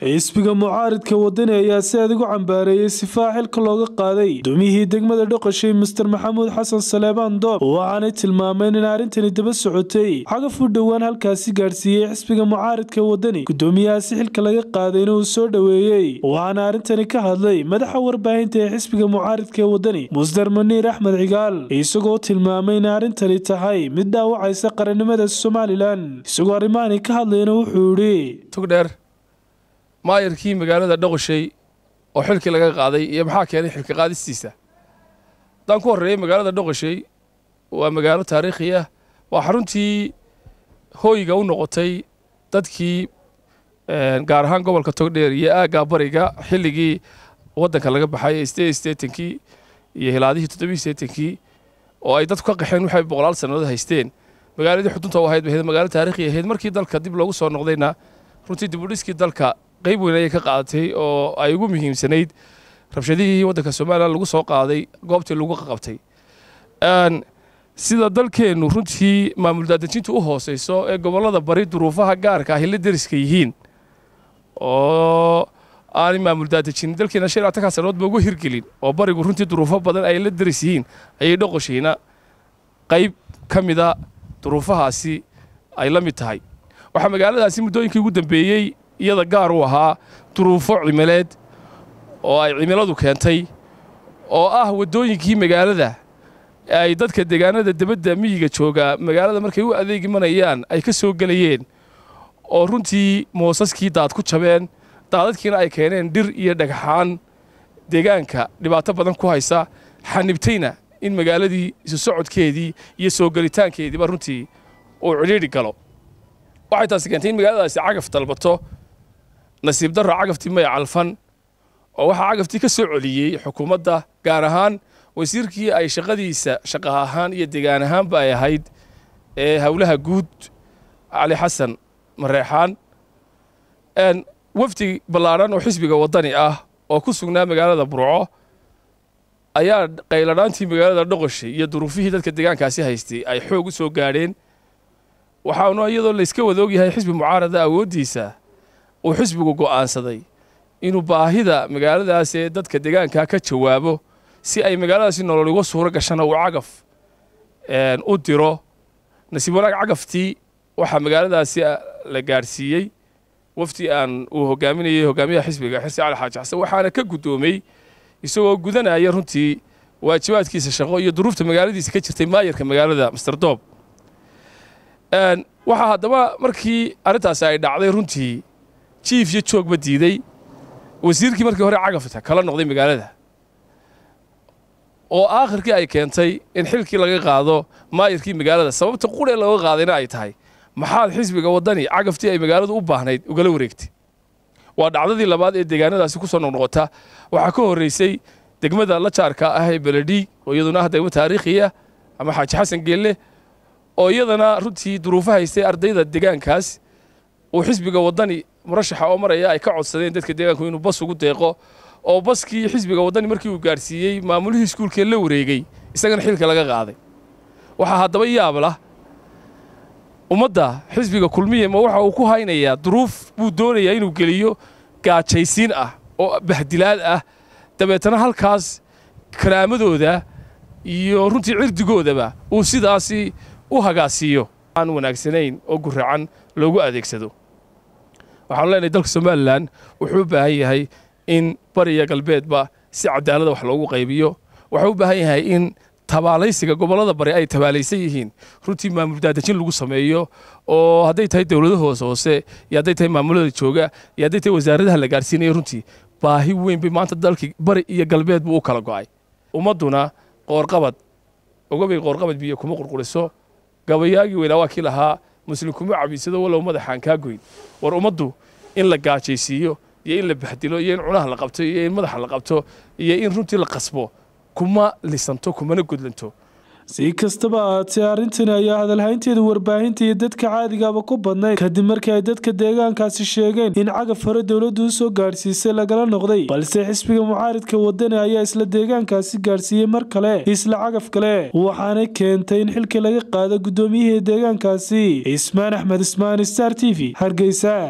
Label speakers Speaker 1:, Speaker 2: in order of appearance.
Speaker 1: xisbiga mucaaridka wadani ayaa si adigu u cambaareeyey sifaa xilka looga qaaday guddoomiyihii degmada dhoqoshay master maxamuud xasan saleebaan doob waxaanay tilmaameen in arrintani daba socotay cagaf u dhowaan halkaasi gaadhsiiyey xisbiga mucaaridka wadani guddoomiyahaasi xilka laga qaadayna uu soo dhoweeyey waxaana arrintani ka hadlay madaxa warbaahinta ee xisbiga mucaaridka wadani mustar maniir axmed cigaal isagoo tilmaamay in arrintani tahay mid dhaawacaysa qarannimada somalilan isagoo arrimahani ka hadlayna wuxuu idhi
Speaker 2: maayarkii magaalada dhaqoshay oo xilkii laga qaaday iyo maxaa keenay xilka qaadistiisa haddaan ku horreeyey magaalada dhaqoshay waa magaalo taariikhi ah waa xaruntii hooyga u noqotay dadkii eh, gaar ahaan gobolka togdheer iyo aaggaa bariga xilligii waddanka laga baxay ee etenkii iyo hilaadihii toddobiiseetankii oo ay dadku ka qaxeen waxay boqolaal sannadood haysteen magaaladii xudunta u ahayd ba magaalo taarikhi ahayd markii dalka dib loogu soo noqdayna runtii dibudhiskii dalka qayb weyn ayay ka qaadatay oo ay ugu muhiimsanayd rabshadihii waddanka somalilan lagu soo qaaday goobtii lagu qabtay sida dalkeennu runtii maamuldaaddejinta u hoosayso ee gobollada bari duruufaha gaarka ahi la deriska yihiin oo aanay maamuldaaddejinin dalkeena shan iyo labaatan ugu hirgelin oo barigu runtii duruufo badan ay la deris yihiin ayay dhoqoshiina qayb ka mida duruufahaasi ay la mid tahay waxaa magaaladaasi muddooyinkii ugu dambeeyey iyada gaar u ahaa duruufo cimileed oo ay cimiladu keentay oo ah waddooyinkii magaalada ay dadka deegaanada dabadda miyiga joogaa magaalada markay u adeegimanayaan ay ka soo gelayeen oo runtii moosaskii daad ku jabeen daadadkiina ay keeneen dhir iyo dhagxaan deegaanka dhibaato badan ku haysa xanibtayna in magaaladii isu socodkeedii iyo soo gelitaankeediiba runtii uu cidhiidhi galo waxay taasi keentay in magaaladaasi cagaf dalbato nasiib darro cagaftii may calfan oo waxaa cagaftii ka soo celiyey xukuumadda gaar ahaan wasiirkii ay shaqadiisa shaqa ahaan iyo degaan ahaanba ay ahayd ee howlaha guud cali xasan mareexaan wafdi ballaadhan oo xisbiga waddani ah oo ku sugnaa magaalada burco ayaa qayladhaantii magaalada dhoqoshay iyo duruufihii dadka deegaankaasi haystay ay xoog u soo gaadheen waxaanu iyadoo layska wadaog xisbi mucaarada awooddiisa uu xisbigu go'aansaday inuu baahida magaaladaas ee dadka deegaankaa ka jawaabo si ay magaaladaasi nolol uga suuro gashana uu cagaf u diro nasiib wanaag cagaftii waxaa magaaladaasi la gaadhsiiyey wafdi aan uu hogaaminayey hogaamiyaha xisbiga xirsi cali xaaji xasan waxaana ka guddoomay isagoo gudanaya runtii waajibaadkiisa shaqo iyo duruufta magaaladiisa ka jirtay maayarka magaalada masterdoob waxaa haddaba markii arrintaasi ay dhacday runtii jiif iyo joogba diiday wasiirkii markii hore cagafta kala noqday magaalada oo aakhirkii ay keentay in xilkii laga qaado maayirkii magaalada sababta quree looga qaadayna ay tahay maxaad xisbiga waddani cagaftii ay magaaladu u baahnayd ugala wareegtay waa dhacdadii labaad ee deegaanadaasi ku soo noqnoqota waxaa ka horraysay degmada lajaarka ah ee beledhii oo iyaduna ah degmo taariikhiya ama xaaji xasan geelle oo iyadana runtii duruufo haystay ardayda deegaankaas uu xisbiga waddani murashaxa oo maraya ay ka codsadeen dadka deegaanku inuu bas ugu deeqo oo baskii xisbiga waddani markii uu gaadhsiiyey maamulihii iskuulkee la wareegay isagana xilka laga qaaday waxaa haddaba yaab lah ummadda xisbiga kulmiye ma waxa uu ku haynayaa duruuf buu doonayaa inuu geliyo gaajaysiin ah oo bahdilaad ah dabeetana halkaas karaamadooda iyo runtii cirdigoodaba uu sidaasi u hagaasiiyo aan wanaagsanayn oo guracan loogu adeegsado waxaanu leenahay dalka somalilan wuxuu u baahan yahay in bariya galbeedba si cadaalada ah wax loogu qaybiyo wuxuu u baahan yahay in tabaalaysiga gobollada bari ay tabaalaysan yihiin runtii maamuldaadajin lagu sameeyo oo hadday tahay dowlado hoose hoose iyo hadday tahay maamulada jooga iyo hadday tahay wasaaradaha la gaarsiinayo runtii baahi weyn bay maanta dalkii bari iyo galbeed buu u kala go'ay ummadduna qoorqabad ogabay qoorqabad biyo kuma qurquriso gabayaagii weynaa waa kii lahaa muslim kuma cabiisado walow madaxaan kaa goyn war ummaddu in la gaajaysiiyo iyo in la baxdilo iyo in cunaha la qabto iyo in madaxa la qabto iyo in runtii la qasbo
Speaker 1: kuma lisanto kumana gudlanto si kastaba ahaatee arrintani ayaa hadalhaynteeda warbaahinta iyo dadka caadigaba ah ku badnayd kadib markii ay dadka deegaankaasi sheegeen in cagaf hore dowladdu usoo gaadhsiisay lagala noqday balse xisbiga mucaaridka wadani ayaa isla deegaankaasi gaadhsiiyey mar kale isla cagaf kale waxaana keentay in xilka laga qaado guddoomiyihii deegaankaasi ismaan axmed ismaan star t v hargeysa